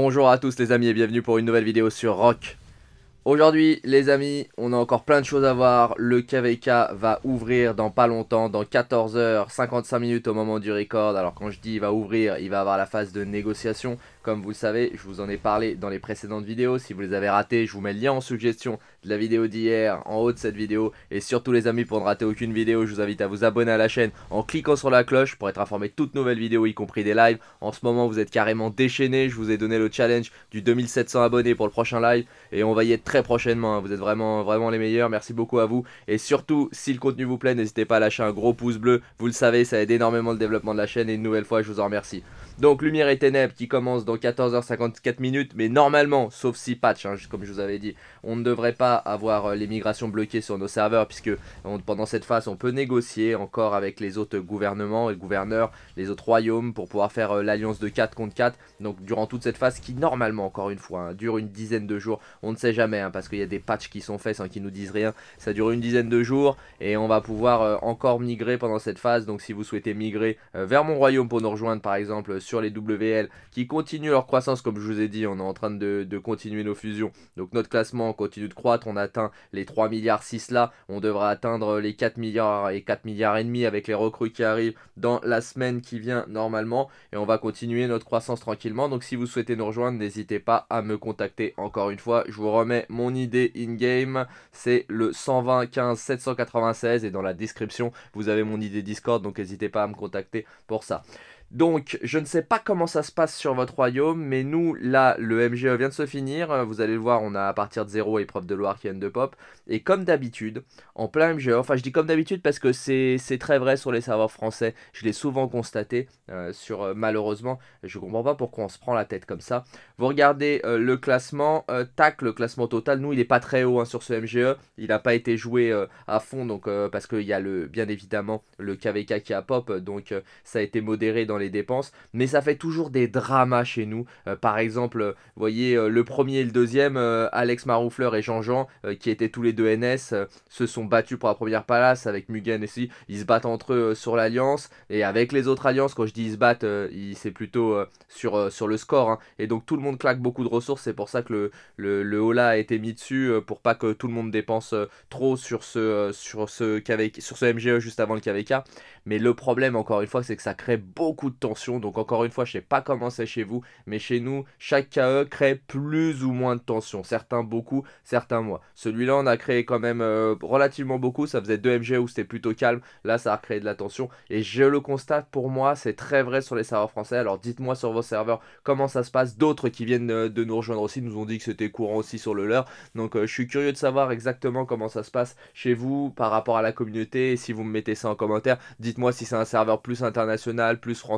Bonjour à tous les amis et bienvenue pour une nouvelle vidéo sur Rock. Aujourd'hui les amis, on a encore plein de choses à voir. Le KVK va ouvrir dans pas longtemps, dans 14h55 minutes au moment du record. Alors quand je dis il va ouvrir, il va avoir la phase de négociation. Comme vous le savez, je vous en ai parlé dans les précédentes vidéos. Si vous les avez ratées, je vous mets le lien en suggestion de la vidéo d'hier, en haut de cette vidéo. Et surtout les amis, pour ne rater aucune vidéo, je vous invite à vous abonner à la chaîne en cliquant sur la cloche pour être informé de toutes nouvelles vidéos, y compris des lives. En ce moment, vous êtes carrément déchaînés. Je vous ai donné le challenge du 2700 abonnés pour le prochain live. Et on va y être très prochainement. Hein. Vous êtes vraiment, vraiment les meilleurs. Merci beaucoup à vous. Et surtout, si le contenu vous plaît, n'hésitez pas à lâcher un gros pouce bleu. Vous le savez, ça aide énormément le développement de la chaîne. Et une nouvelle fois, je vous en remercie. Donc Lumière et Ténèbres qui commence dans 14h54 minutes, mais normalement, sauf si patch, hein, comme je vous avais dit, on ne devrait pas avoir euh, les migrations bloquées sur nos serveurs, puisque pendant cette phase, on peut négocier encore avec les autres gouvernements et gouverneurs, les autres royaumes, pour pouvoir faire euh, l'alliance de 4 contre 4. Donc durant toute cette phase, qui normalement, encore une fois, hein, dure une dizaine de jours, on ne sait jamais, hein, parce qu'il y a des patchs qui sont faits sans qu'ils nous disent rien, ça dure une dizaine de jours, et on va pouvoir euh, encore migrer pendant cette phase, donc si vous souhaitez migrer vers mon royaume pour nous rejoindre par exemple sur les WL qui continuent leur croissance. Comme je vous ai dit, on est en train de, continuer nos fusions. Donc notre classement continue de croître. On atteint les 3 milliards 6 là. On devra atteindre les 4 milliards et 4 milliards et demi avec les recrues qui arrivent dans la semaine qui vient normalement. Et on va continuer notre croissance tranquillement. Donc si vous souhaitez nous rejoindre, n'hésitez pas à me contacter encore une fois. Je vous remets mon idée in-game. C'est le 125 796 et dans la description, vous avez mon idée Discord. Donc n'hésitez pas à me contacter pour ça. Donc, je ne sais pas comment ça se passe sur votre royaume, mais nous, là, le MGE vient de se finir. Euh, vous allez le voir, on a à partir de zéro épreuve de Loire qui viennent de pop. Et comme d'habitude, en plein MGE, enfin, je dis comme d'habitude parce que c'est très vrai sur les serveurs français. Je l'ai souvent constaté. Euh, sur euh, malheureusement, je ne comprends pas pourquoi on se prend la tête comme ça. Vous regardez le classement, tac, le classement total. Nous, il est pas très haut hein, sur ce MGE. Il n'a pas été joué à fond, donc parce qu'il y a le, bien évidemment le KVK qui a pop, donc ça a été modéré dans les dépenses, mais ça fait toujours des dramas chez nous. Euh, par exemple, vous euh, voyez, euh, le premier et le deuxième, Alex Maroufleur et Jean-Jean, qui étaient tous les deux NS, se sont battus pour la première palace avec Mugen si Ils se battent entre eux sur l'alliance, et avec les autres alliances, quand je dis ils se battent, c'est plutôt sur, sur le score. Hein. Et donc tout le monde claque beaucoup de ressources, c'est pour ça que le, le, a été mis dessus, pour pas que tout le monde dépense trop sur ce, sur ce, KVK, sur ce MGE juste avant le KVK. Mais le problème, encore une fois, c'est que ça crée beaucoup de tension. Donc encore une fois, je sais pas comment c'est chez vous, mais chez nous, chaque KE crée plus ou moins de tension. Certains beaucoup, certains moins. Celui-là, on a créé quand même euh, relativement beaucoup. Ça faisait 2 MG où c'était plutôt calme. Là, ça a créé de la tension. Et je le constate pour moi, c'est très vrai sur les serveurs français. Alors dites-moi sur vos serveurs comment ça se passe. D'autres qui viennent euh, de nous rejoindre aussi nous ont dit que c'était courant aussi sur le leur. Donc euh, je suis curieux de savoir exactement comment ça se passe chez vous par rapport à la communauté. Et si vous me mettez ça en commentaire, dites-moi si c'est un serveur plus international, plus français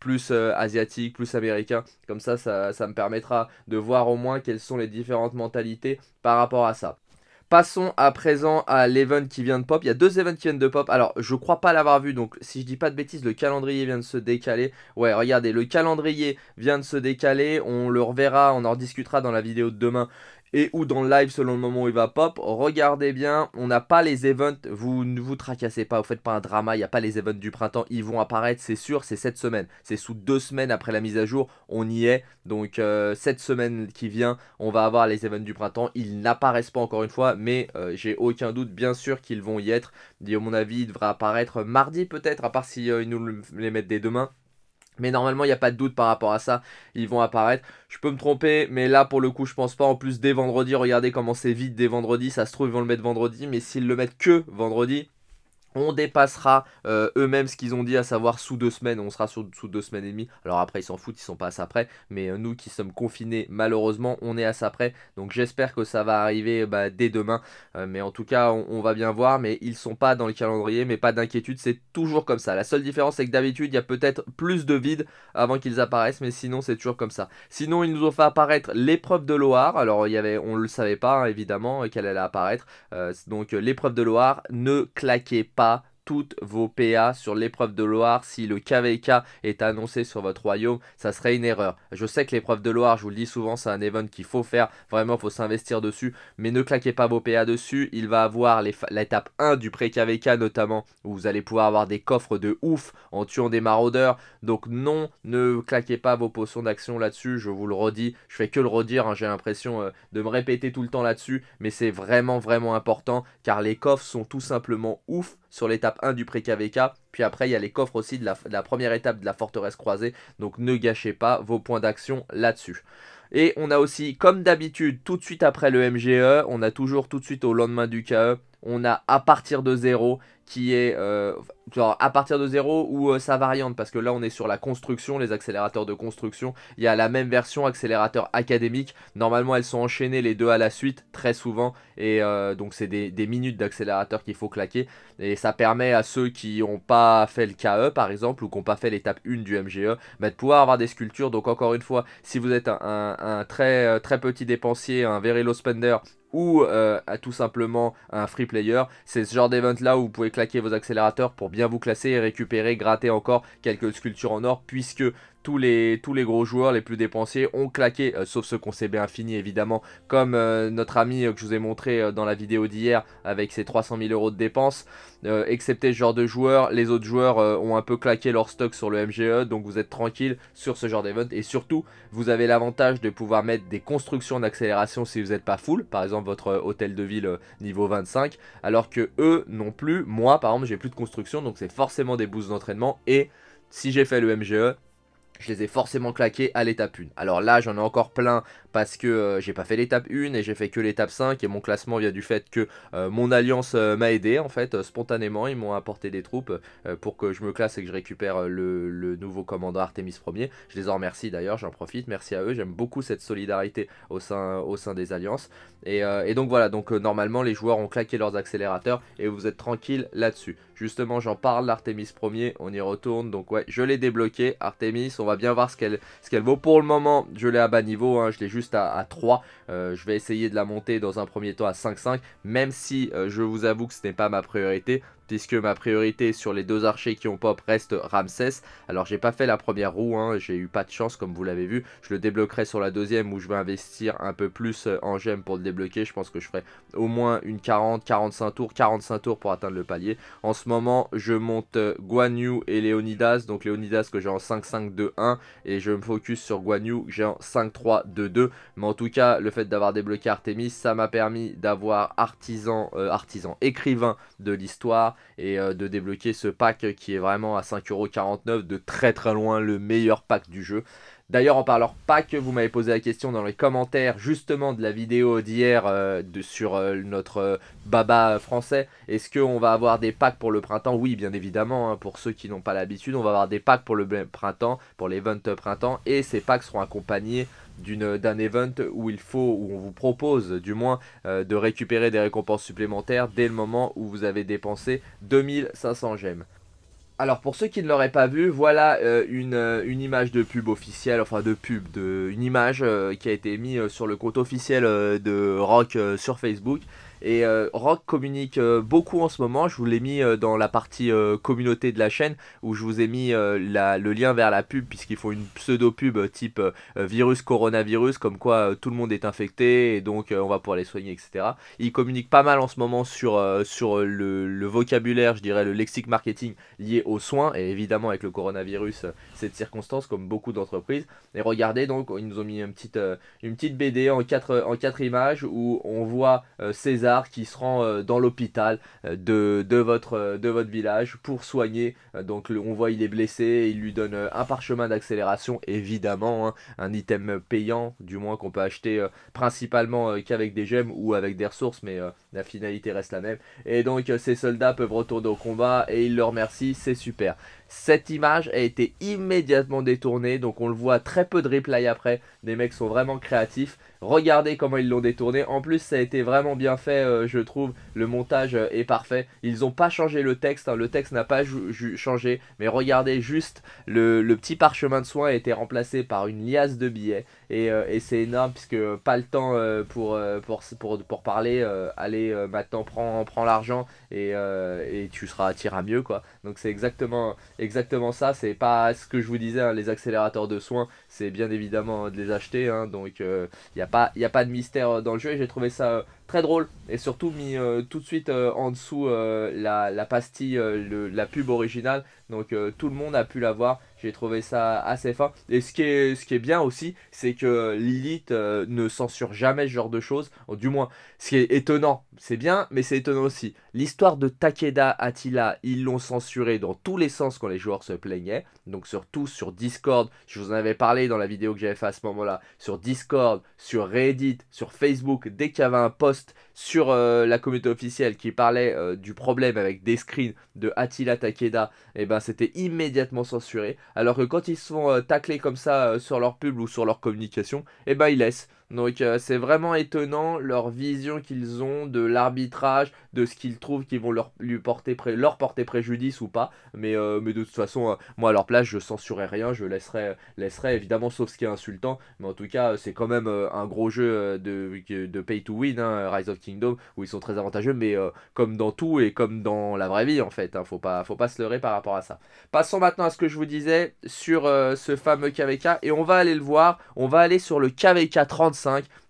plus euh, asiatique, plus américain. Comme ça, ça, ça me permettra de voir au moins quelles sont les différentes mentalités par rapport à ça. Passons à présent à l'event qui vient de pop. Il y a deux events qui viennent de pop. Alors, je crois pas l'avoir vu, donc si je dis pas de bêtises, le calendrier vient de se décaler. Ouais, regardez, le calendrier vient de se décaler. On le reverra, on en discutera dans la vidéo de demain et ou dans le live selon le moment où il va pop. Regardez bien, on n'a pas les events, vous ne vous tracassez pas, vous faites pas un drama, il n'y a pas les events du printemps, ils vont apparaître, c'est sûr, c'est cette semaine. C'est sous deux semaines après la mise à jour, on y est. Donc euh, cette semaine qui vient, on va avoir les events du printemps. Ils n'apparaissent pas encore une fois, mais euh, j'ai aucun doute, bien sûr qu'ils vont y être. Et à mon avis, ils devraient apparaître mardi peut-être, à part si euh, nous les mettent dès demain. Mais normalement, il n'y a pas de doute par rapport à ça. Ils vont apparaître. Je peux me tromper, mais là, pour le coup, je pense pas. En plus, dès vendredi, regardez comment c'est vite dès vendredi. Ça se trouve, ils vont le mettre vendredi. Mais s'ils le mettent que vendredi, on dépassera euh, eux-mêmes ce qu'ils ont dit, à savoir sous deux semaines, on sera sur sous deux semaines et demie. Alors après, ils s'en foutent, ils sont pas à ça mais euh, nous qui sommes confinés, malheureusement, on est à ça près. Donc j'espère que ça va arriver bah, dès demain. Euh, mais en tout cas, on, va bien voir, mais ils sont pas dans le calendrier, mais pas d'inquiétude, c'est toujours comme ça. La seule différence, c'est que d'habitude, il y a peut-être plus de vide avant qu'ils apparaissent, mais sinon, c'est toujours comme ça. Sinon, ils nous ont fait apparaître l'épreuve de Loire. Alors, on y avait, on le savait pas, hein, évidemment, qu'elle allait apparaître. donc l'épreuve de Loire, ne claquez pas toutes vos PA sur l'épreuve de Loire. Si le KVK est annoncé sur votre royaume, ça serait une erreur. Je sais que l'épreuve de Loire, je vous le dis souvent, c'est un event qu'il faut faire. Vraiment, il faut s'investir dessus. Mais ne claquez pas vos PA dessus. Il va avoir l'étape 1 du pré-KVK notamment, où vous allez pouvoir avoir des coffres de ouf en tuant des maraudeurs. Donc non, ne claquez pas vos potions d'action là-dessus. Je vous le redis. Je fais que le redire. Hein. J'ai l'impression euh, de me répéter tout le temps là-dessus. Mais c'est vraiment, vraiment important, car les coffres sont tout simplement ouf sur l'étape 1 du pré-KVK. Puis après, il y a les coffres aussi de la, première étape de la forteresse croisée. Donc ne gâchez pas vos points d'action là-dessus. Et on a aussi, comme d'habitude, tout de suite après le MGE, on a toujours tout de suite au lendemain du KE, on a à partir de zéro qui est euh, genre à partir de zéro ou euh, sa variante parce que là on est sur la construction, les accélérateurs de construction, il y a la même version accélérateur académique, normalement elles sont enchaînées les deux à la suite très souvent et euh, donc c'est des, minutes d'accélérateur qu'il faut claquer et ça permet à ceux qui n'ont pas fait le KE par exemple ou qui n'ont pas fait l'étape 1 du MGE bah, de pouvoir avoir des sculptures donc encore une fois si vous êtes un, très, très petit dépensier, un very low spender ou euh, à tout simplement un free player. C'est ce genre d'event là où vous pouvez claquer vos accélérateurs pour bien vous classer et récupérer, gratter encore quelques sculptures en or puisque tous les, tous les gros joueurs les plus dépensés, ont claqué, euh, sauf ceux qu'on sait bien fini évidemment, comme euh, notre ami euh, que je vous ai montré dans la vidéo d'hier avec ses 300 000 euros de dépenses. excepté ce genre de joueurs, les autres joueurs ont un peu claqué leur stock sur le MGE, donc vous êtes tranquille sur ce genre d'event. Et surtout, vous avez l'avantage de pouvoir mettre des constructions d'accélération si vous n'êtes pas full, par exemple votre hôtel de ville niveau 25, alors que eux non plus. Moi par exemple, j'ai plus de construction, donc c'est forcément des boosts d'entraînement et... Si j'ai fait le MGE, je les ai forcément claqués à l'étape 1. Alors là, j'en ai encore plein parce que euh, j'ai pas fait l'étape 1 et j'ai fait que l'étape 5 et mon classement vient du fait que euh, mon alliance euh, m'a aidé en fait spontanément, ils m'ont apporté des troupes pour que je me classe et que je récupère le, nouveau commandant Artemis 1er. Je les en remercie d'ailleurs, j'en profite, merci à eux, j'aime beaucoup cette solidarité au sein, au sein des alliances. Et, donc voilà, donc normalement les joueurs ont claqué leurs accélérateurs et vous êtes tranquille là-dessus. Justement, j'en parle, l'Artemis 1er, on y retourne, donc ouais, je l'ai débloqué, Artemis, on on va bien voir ce qu'elle vaut. Pour le moment, je l'ai à bas niveau. Hein, je l'ai juste à, 3. Euh, je vais essayer de la monter dans un premier temps à 5-5. Même si euh, je vous avoue que ce n'est pas ma priorité puisque ma priorité sur les deux archers qui ont pop reste Ramsès. Alors j'ai pas fait la première roue, hein. j'ai eu pas de chance comme vous l'avez vu. Je le débloquerai sur la deuxième où je vais investir un peu plus euh, en gemmes pour le débloquer. Je pense que je ferai au moins une 40, 45 tours, 45 tours pour atteindre le palier. En ce moment je monte euh, Guan Yu et Leonidas donc Leonidas que j'ai en 5-5-2-1 et je me focus sur Guan Yu que j'ai en 5-3-2-2. Mais en tout cas le fait d'avoir débloqué Artemis ça m'a permis d'avoir artisan, euh, artisan, écrivain de l'histoire et euh, de débloquer ce pack qui est vraiment à 5,49€ de très très loin le meilleur pack du jeu. D'ailleurs, en parlant pack, vous m'avez posé la question dans les commentaires justement de la vidéo d'hier euh, sur euh, notre baba français. Est-ce qu'on va avoir des packs pour le printemps Oui, bien évidemment, hein, pour ceux qui n'ont pas l'habitude, on va avoir des packs pour le printemps, pour l'event printemps, et ces packs seront accompagnés d'un event où il faut où on vous propose du moins euh, de récupérer des récompenses supplémentaires dès le moment où vous avez dépensé 2500 gemmes. Alors pour ceux qui ne l'auraient pas vu, voilà euh, euh, une, image de pub officielle, enfin de pub, de, une image qui a été mise sur le compte officiel de Rock sur Facebook et euh, Rock communique euh, beaucoup en ce moment. Je vous l'ai mis euh, dans la partie communauté de la chaîne où je vous ai mis le lien vers la pub puisqu'ils font une pseudo-pub type virus coronavirus comme quoi tout le monde est infecté et donc on va pouvoir les soigner, etc. Ils communiquent pas mal en ce moment sur, sur le, vocabulaire, je dirais le lexique marketing lié aux soins et évidemment avec le coronavirus, cette circonstance comme beaucoup d'entreprises. Et regardez donc, ils nous ont mis une petite, une petite BD en quatre en quatre images où on voit César qui se rend euh, dans l'hôpital euh, de, votre, euh, de votre village pour soigner. donc on voit il est blessé, il lui donne un parchemin d'accélération, évidemment, hein. un item payant, du moins qu'on peut acheter principalement qu'avec des gemmes ou avec des ressources, mais la finalité reste la même. Et donc ces soldats peuvent retourner au combat et il leur remercie, c'est super. Cette image a été immédiatement détournée, donc on le voit très peu de replay après. Les mecs sont vraiment créatifs. Regardez comment ils l'ont détourné. En plus, ça a été vraiment bien fait, euh, je trouve. Le montage euh, est parfait. Ils n'ont pas changé le texte. Hein. Le texte n'a pas changé. Mais regardez juste, le, petit parchemin de soins a été remplacé par une liasse de billets. Et, euh, c'est énorme, puisque pas le temps pour, pour, parler. allez, maintenant, prends, l'argent et, tu seras, à mieux, quoi. Donc c'est exactement exactement ça. C'est pas ce que je vous disais, hein, les accélérateurs de soins, c'est bien évidemment hein, de les acheter. Hein, donc il euh, n'y a, pas, a pas de mystère euh, dans le jeu et j'ai trouvé ça euh, très drôle. Et surtout mis tout de suite en dessous la, pastille, la pub originale. Donc tout le monde a pu la voir. J'ai trouvé ça assez fin. Et ce qui est, ce qui est bien aussi, c'est que Lilith ne censure jamais ce genre de choses. du moins, ce qui est étonnant, c'est bien, mais c'est étonnant aussi. L'histoire de Takeda Attila, ils l'ont censuré dans tous les sens quand les joueurs se plaignaient. Donc surtout sur Discord, je vous en avais parlé dans la vidéo que j'avais fait à ce moment-là, sur Discord, sur Reddit, sur Facebook, dès qu'il y avait un post sur euh, la communauté officielle qui parlait euh, du problème avec des screens de Attila Takeda, et eh ben c'était immédiatement censuré. Alors que quand ils sont euh, taclés comme ça sur leur pub ou sur leur communication, et eh ben ils laissent. Donc euh, c'est vraiment étonnant leur vision qu'ils ont de l'arbitrage, de ce qu'ils trouvent qu'ils vont leur, lui porter leur porter préjudice ou pas. Mais, euh, mais de toute façon, euh, moi à leur place, je censurerai rien, je laisserai, laisserai évidemment, sauf ce qui est insultant. Mais en tout cas, c'est quand même un gros jeu de, de pay to win, hein, Rise of Kingdom, où ils sont très avantageux, mais comme dans tout et comme dans la vraie vie en fait. Hein, faut, pas, faut pas se leurrer par rapport à ça. Passons maintenant à ce que je vous disais sur ce fameux KVK et on va aller le voir. On va aller sur le KVK 30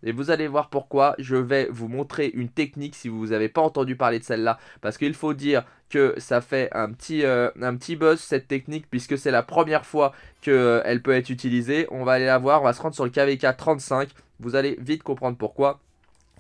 et vous allez voir pourquoi je vais vous montrer une technique si vous n'avez pas entendu parler de celle-là parce qu'il faut dire que ça fait un petit, euh, un petit buzz cette technique puisque c'est la première fois qu'elle peut être utilisée. On va aller la voir, on va se rendre sur le KVK 35, vous allez vite comprendre pourquoi.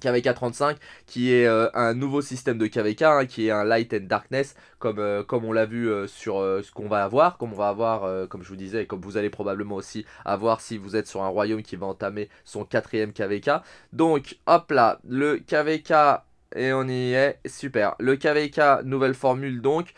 KVK 35 qui est euh, un nouveau système de KVK hein, qui est un light and darkness comme, euh, comme on l'a vu euh, sur ce qu'on va avoir comme on va avoir comme je vous disais et comme vous allez probablement aussi avoir si vous êtes sur un royaume qui va entamer son quatrième KVK donc hop là le KVK et on y est super le KVK nouvelle formule donc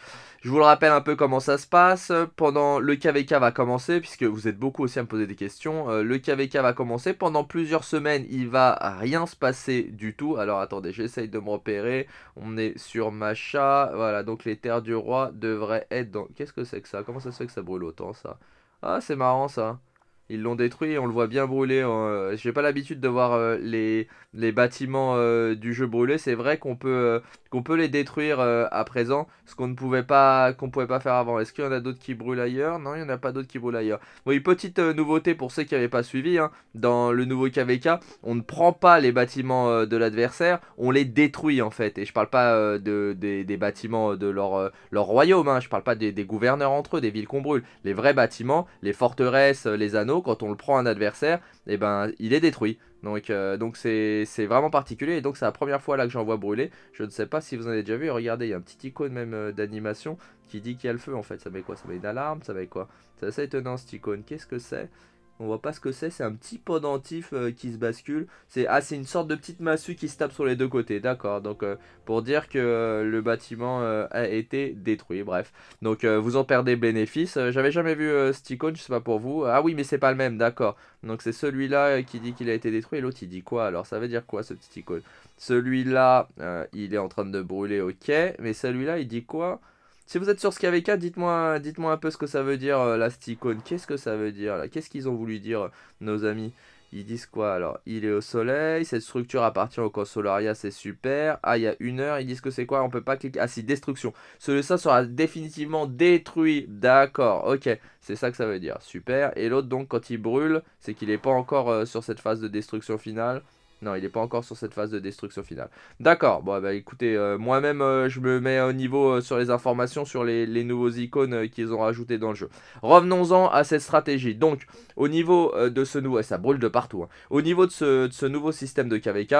je vous le rappelle un peu comment ça se passe. Pendant le KVK va commencer, puisque vous êtes beaucoup aussi à me poser des questions. Euh, le KVK va commencer. Pendant plusieurs semaines, il va rien se passer du tout. Alors attendez, j'essaye de me repérer. On est sur Macha. Voilà, donc les terres du roi devraient être dans... Qu'est-ce que c'est que ça Comment ça se fait que ça brûle autant ça Ah, c'est marrant ça. Ils l'ont détruit, on le voit bien brûler hein. J'ai pas l'habitude de voir euh, les, les, bâtiments euh, du jeu brûler C'est vrai qu'on peut, euh, qu'on peut les détruire à présent, ce qu'on ne pouvait pas, qu'on pouvait pas faire avant. Est-ce qu'il y en a d'autres qui brûlent ailleurs Non, il n'y en a pas d'autres qui brûlent ailleurs. Oui, petite nouveauté pour ceux qui n'avaient pas suivi. Hein. dans le nouveau KVK, on ne prend pas les bâtiments de l'adversaire, on les détruit en fait. Et je parle pas de, des, bâtiments de leur, leur royaume, hein. je parle pas des gouverneurs entre eux, des villes qu'on brûle. Les vrais bâtiments, les forteresses, les anneaux quand on le prend à un adversaire, et eh ben, il est détruit. Donc euh, donc c'est vraiment particulier et donc c'est la première fois là que j'en vois brûler. Je ne sais pas si vous en avez déjà vu. Regardez, il y a un petit icône même euh, d'animation qui dit qu'il y a le feu en fait. Ça met quoi Ça met une alarme Ça met quoi C'est assez étonnant cette icône. Qu'est-ce que c'est on voit pas ce que c'est, c'est un petit podentif euh, qui se bascule. C'est ah, c'est une sorte de petite massue qui se tape sur les deux côtés, d'accord. Donc euh, pour dire que euh, le bâtiment a été détruit, bref. Donc vous en perdez bénéfice. J'avais jamais vu ce icône, je sais pas pour vous. Ah oui, mais c'est pas le même, d'accord. Donc c'est celui-là qui dit qu'il a été détruit et l'autre il dit quoi Alors ça veut dire quoi ce petit icône Celui-là, il est en train de brûler, ok. Mais celui-là, il dit quoi si vous êtes sur cas dites-moi dites un peu ce que ça veut dire euh, la Qu'est-ce que ça veut dire là Qu'est-ce qu'ils ont voulu dire, nos amis ils disent quoi alors Il est au soleil, cette structure appartient au Consolaria, c'est super. Ah, il y a une heure, ils disent que c'est quoi On peut pas cliquer. Ah, si, destruction. Celui-là sera définitivement détruit. D'accord, ok, c'est ça que ça veut dire. Super. Et l'autre, donc, quand il brûle, c'est qu'il n'est pas encore euh, sur cette phase de destruction finale. Non, il n'est pas encore sur cette phase de destruction finale. D'accord, bon bah écoutez, euh, moi-même euh, je me mets au niveau euh, sur les informations sur les, nouveaux icônes qu'ils ont rajoutés dans le jeu. Revenons-en à cette stratégie. Donc, au niveau de ce nouveau... Et ça brûle de partout. Hein. Au niveau de ce, de ce nouveau système de KVK,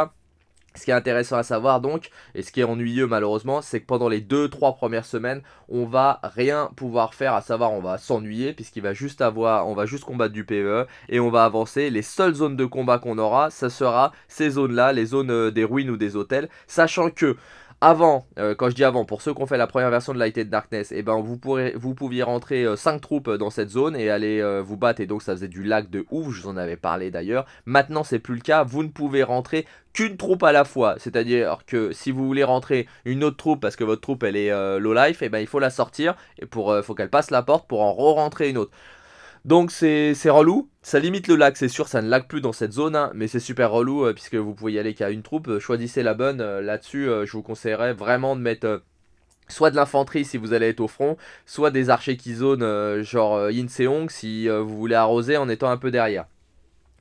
ce qui est intéressant à savoir donc, et ce qui est ennuyeux malheureusement, c'est que pendant les 2-3 premières semaines, on va rien pouvoir faire, à savoir on va s'ennuyer puisqu'il va juste avoir, on va juste combattre du PE e, et on va avancer. Les seules zones de combat qu'on aura, ça sera ces zones-là, les zones euh, des ruines ou des hôtels, sachant que avant, euh, quand je dis avant, pour ceux qui ont fait la première version de Lighted Darkness, et eh ben vous, pourrez, vous pouviez rentrer 5 euh, troupes euh, dans cette zone et aller vous battre. Et donc ça faisait du lag de ouf, je vous en avais parlé d'ailleurs. Maintenant c'est plus le cas, vous ne pouvez rentrer qu'une troupe à la fois. C'est-à-dire que si vous voulez rentrer une autre troupe parce que votre troupe elle est low life, et eh ben il faut la sortir et pour faut qu'elle passe la porte pour en re-rentrer une autre. Donc c'est relou, ça limite le lag, c'est sûr, ça ne lag plus dans cette zone, hein, mais c'est super relou euh, puisque vous pouvez y aller qu'à une troupe, euh, choisissez la bonne, euh, là-dessus je vous conseillerais vraiment de mettre soit de l'infanterie si vous allez être au front, soit des archers qui zonent genre Yinseong Yin Seong si vous voulez arroser en étant un peu derrière.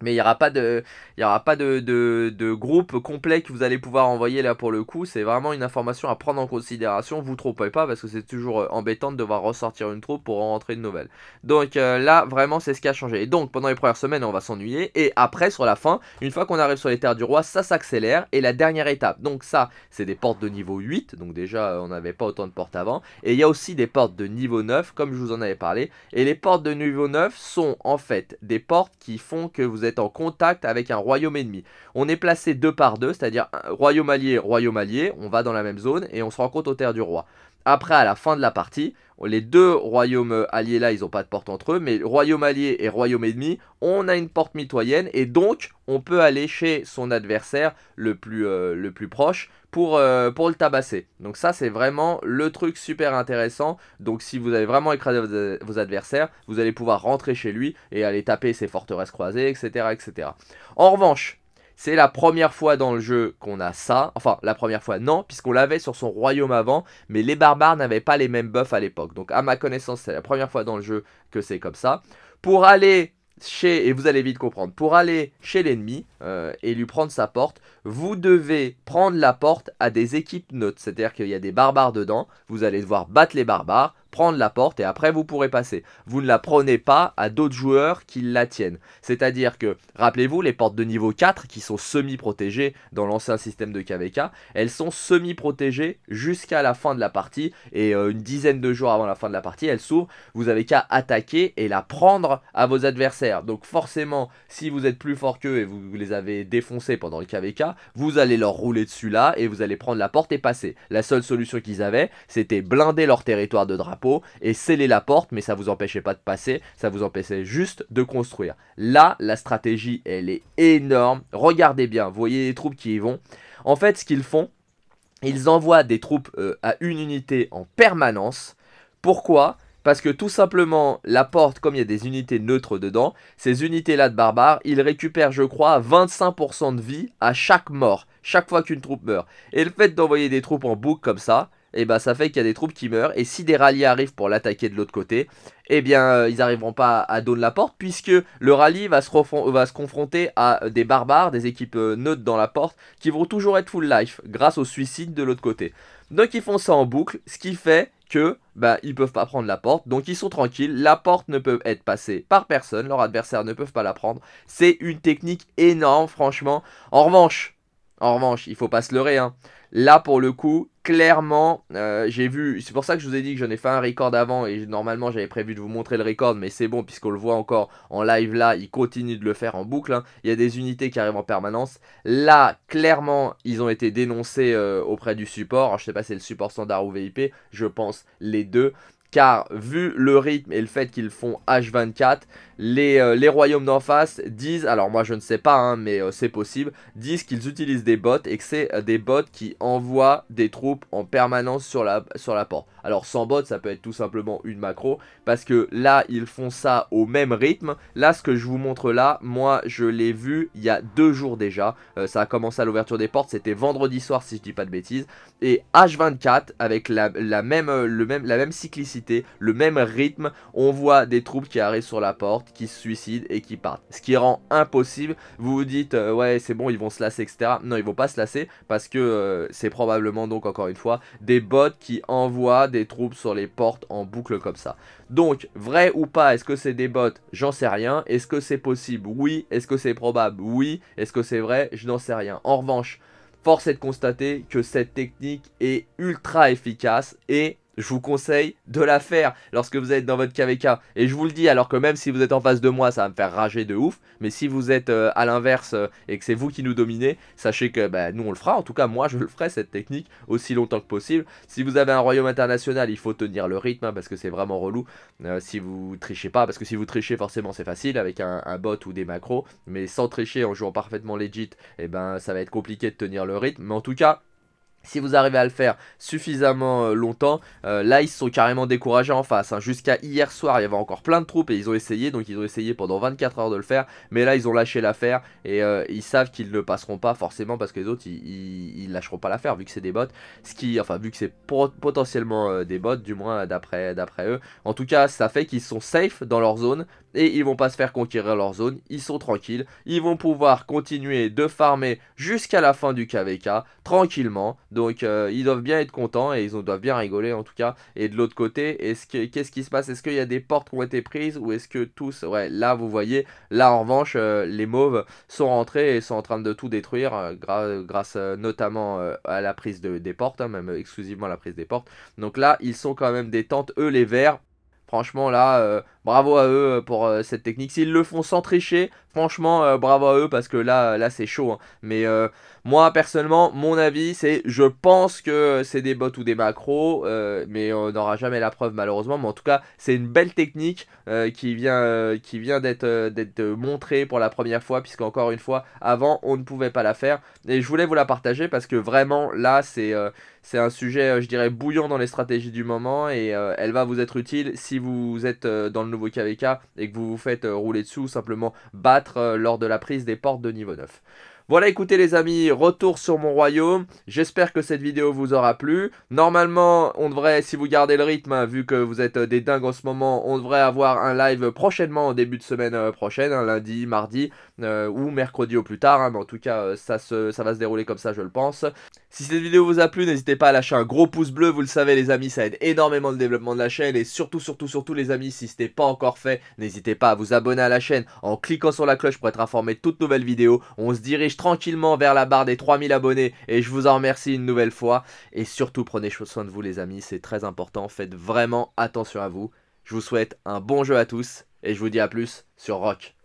Mais il n'y aura pas de, il y aura pas de, groupe complet que vous allez pouvoir envoyer là pour le coup. C'est vraiment une information à prendre en considération. Vous trompez pas parce que c'est toujours euh, embêtant de devoir ressortir une troupe pour en rentrer une nouvelle. Donc euh, là, vraiment, c'est ce qui a changé. Et donc, pendant les premières semaines, on va s'ennuyer. Et après, sur la fin, une fois qu'on arrive sur les terres du roi, ça s'accélère. Et la dernière étape, donc ça, c'est des portes de niveau 8. Donc déjà, euh, on n'avait pas autant de portes avant. Et il y a aussi des portes de niveau 9, comme je vous en avais parlé. Et les portes de niveau 9 sont en fait des portes qui font que vous êtes en contact avec un royaume ennemi. On est placé deux par deux, c'est-à-dire royaume allié, royaume allié, on va dans la même zone et on se compte aux terres du roi. Après, à la fin de la partie, les deux royaumes alliés là, ils n'ont pas de porte entre eux, mais royaume allié et royaume ennemi, on a une porte mitoyenne et donc on peut aller chez son adversaire le plus, euh, le plus proche pour, euh, pour, le tabasser. Donc ça, c'est vraiment le truc super intéressant. Donc si vous avez vraiment écrasé vos, adversaires, vous allez pouvoir rentrer chez lui et aller taper ses forteresses croisées, etc. etc. En revanche, c'est la première fois dans le jeu qu'on a ça. Enfin, la première fois non, puisqu'on l'avait sur son royaume avant, mais les barbares n'avaient pas les mêmes buffs à l'époque. Donc à ma connaissance, c'est la première fois dans le jeu que c'est comme ça. Pour aller chez, et vous allez vite comprendre, pour aller chez l'ennemi euh, et lui prendre sa porte, vous devez prendre la porte à des équipes neutres. C'est-à-dire qu'il y a des barbares dedans, vous allez devoir battre les barbares, prendre la porte et après vous pourrez passer. Vous ne la prenez pas à d'autres joueurs qui la tiennent. C'est-à-dire que, rappelez-vous, les portes de niveau 4 qui sont semi-protégées dans l'ancien système de KVK, elles sont semi-protégées jusqu'à la fin de la partie et euh, une dizaine de jours avant la fin de la partie, elles s'ouvrent. Vous avez qu'à attaquer et la prendre à vos adversaires. Donc forcément, si vous êtes plus fort qu'eux et vous les avez défoncés pendant le KVK, vous allez leur rouler dessus là et vous allez prendre la porte et passer. La seule solution qu'ils avaient, c'était blinder leur territoire de drapeau et sceller la porte, mais ça vous empêchait pas de passer, ça vous empêchait juste de construire. Là, la stratégie, elle est énorme. Regardez bien, vous voyez les troupes qui y vont. En fait, ce qu'ils font, ils envoient des troupes euh, à une unité en permanence. Pourquoi parce que tout simplement, la porte, comme il y a des unités neutres dedans, ces unités-là de barbares, ils récupèrent, je crois, 25% de vie à chaque mort, chaque fois qu'une troupe meurt. Et le fait d'envoyer des troupes en boucle comme ça, et bah ça fait qu'il y a des troupes qui meurent. Et si des rallies arrivent pour l'attaquer de l'autre côté, eh bien euh, ils n'arriveront pas à, donner la porte puisque le rallye va se, va se confronter à euh, des barbares, des équipes euh, neutres dans la porte qui vont toujours être full life grâce au suicide de l'autre côté. Donc ils font ça en boucle, ce qui fait que bah ils peuvent pas prendre la porte, donc ils sont tranquilles, la porte ne peut être passée par personne, leurs adversaires ne peuvent pas la prendre. C'est une technique énorme franchement. En revanche, en revanche, il faut pas se leurrer. Hein. Là, pour le coup, clairement, euh, j'ai vu. C'est pour ça que je vous ai dit que j'en ai fait un record avant et normalement j'avais prévu de vous montrer le record, mais c'est bon puisqu'on le voit encore en live là. Il continue de le faire en boucle. Hein. Il y a des unités qui arrivent en permanence. Là, clairement, ils ont été dénoncés euh, auprès du support. Alors, je sais pas si c'est le support standard ou VIP. Je pense les deux car vu le rythme et le fait qu'ils font H24, euh, les, royaumes d'en face disent, alors moi je ne sais pas, hein, mais euh, c'est possible, disent qu'ils utilisent des bots et que c'est euh, des bots qui envoient des troupes en permanence sur la, sur la porte. Alors sans bots, ça peut être tout simplement une macro, parce que là, ils font ça au même rythme. Là, ce que je vous montre là, moi je l'ai vu il y a deux jours déjà. ça a commencé à l'ouverture des portes, c'était vendredi soir si je dis pas de bêtises. Et H24, avec la, même, le même, la même cyclicité, le même rythme, on voit des troupes qui arrivent sur la porte qui se suicident et qui partent. Ce qui rend impossible, vous vous dites euh, ouais c'est bon ils vont se lasser etc. Non ils vont pas se lasser parce que euh, c'est probablement donc encore une fois des bots qui envoient des troupes sur les portes en boucle comme ça. Donc vrai ou pas, est-ce que c'est des bots J'en sais rien. Est-ce que c'est possible Oui. Est-ce que c'est probable Oui. Est-ce que c'est vrai Je n'en sais rien. En revanche, force est de constater que cette technique est ultra efficace et je vous conseille de la faire lorsque vous êtes dans votre KVK. Et je vous le dis, alors que même si vous êtes en face de moi, ça va me faire rager de ouf. Mais si vous êtes euh, à l'inverse euh, et que c'est vous qui nous dominez, sachez que bah, nous on le fera. En tout cas, moi je le ferai cette technique aussi longtemps que possible. Si vous avez un royaume international, il faut tenir le rythme hein, parce que c'est vraiment relou. Euh, si vous trichez pas, parce que si vous trichez, forcément c'est facile avec un, bot ou des macros. Mais sans tricher en jouant parfaitement legit, et eh ben ça va être compliqué de tenir le rythme. Mais en tout cas, si vous arrivez à le faire suffisamment euh, longtemps, euh, là ils se sont carrément découragés en face. Hein. Jusqu'à hier soir, il y avait encore plein de troupes et ils ont essayé, donc ils ont essayé pendant 24 heures de le faire. Mais là ils ont lâché l'affaire et euh, ils savent qu'ils ne passeront pas forcément parce que les autres ils, ne lâcheront pas l'affaire vu que c'est des bots. Ce qui, enfin vu que c'est potentiellement des bots, du moins d'après eux. En tout cas, ça fait qu'ils sont safe dans leur zone et ils vont pas se faire conquérir leur zone, ils sont tranquilles, ils vont pouvoir continuer de farmer jusqu'à la fin du KVK, tranquillement, donc euh, ils doivent bien être contents et ils doivent bien rigoler en tout cas, et de l'autre côté, est-ce que qu'est-ce qui se passe, est-ce qu'il y a des portes qui ont été prises, ou est-ce que tous, ouais, là vous voyez, là en revanche, euh, les mauves sont rentrés et sont en train de tout détruire, euh, grâce notamment à la prise de, des portes, hein, même exclusivement à la prise des portes, donc là ils sont quand même des eux les verts, Franchement, là, euh, bravo à eux euh, pour euh, cette technique. S'ils le font sans tricher, franchement, bravo à eux parce que là, là c'est chaud. Hein. Mais moi, personnellement, mon avis, c'est je pense que c'est des bots ou des macros, euh, mais on n'aura jamais la preuve malheureusement. Mais en tout cas, c'est une belle technique euh, qui vient, euh, qui vient d'être, d'être montrée pour la première fois, puisque encore une fois, avant, on ne pouvait pas la faire. Et je voulais vous la partager parce que vraiment, là, c'est c'est un sujet, je dirais, bouillant dans les stratégies du moment et elle va vous être utile si vous êtes dans le nouveau KVK et que vous vous faites rouler dessus ou simplement battre lors de la prise des portes de niveau 9. Voilà, écoutez les amis, retour sur mon royaume. J'espère que cette vidéo vous aura plu. Normalement, on devrait, si vous gardez le rythme, hein, vu que vous êtes euh, des dingues en ce moment, on devrait avoir un live prochainement, en début de semaine euh, prochaine, hein, lundi, mardi, euh, ou mercredi au plus tard. Hein, mais en tout cas, ça, ça va se dérouler comme ça, je le pense. Si cette vidéo vous a plu, n'hésitez pas à lâcher un gros pouce bleu. Vous le savez les amis, ça aide énormément le développement de la chaîne. Et surtout, surtout, surtout les amis, si ce n'était pas encore fait, n'hésitez pas à vous abonner à la chaîne en cliquant sur la cloche pour être informé de toutes nouvelles vidéos. On se dirige tranquillement vers la barre des 3000 abonnés et je vous en remercie une nouvelle fois. Et surtout, prenez soin de vous les amis, c'est très important, faites vraiment attention à vous. Je vous souhaite un bon jeu à tous et je vous dis à plus sur Rock.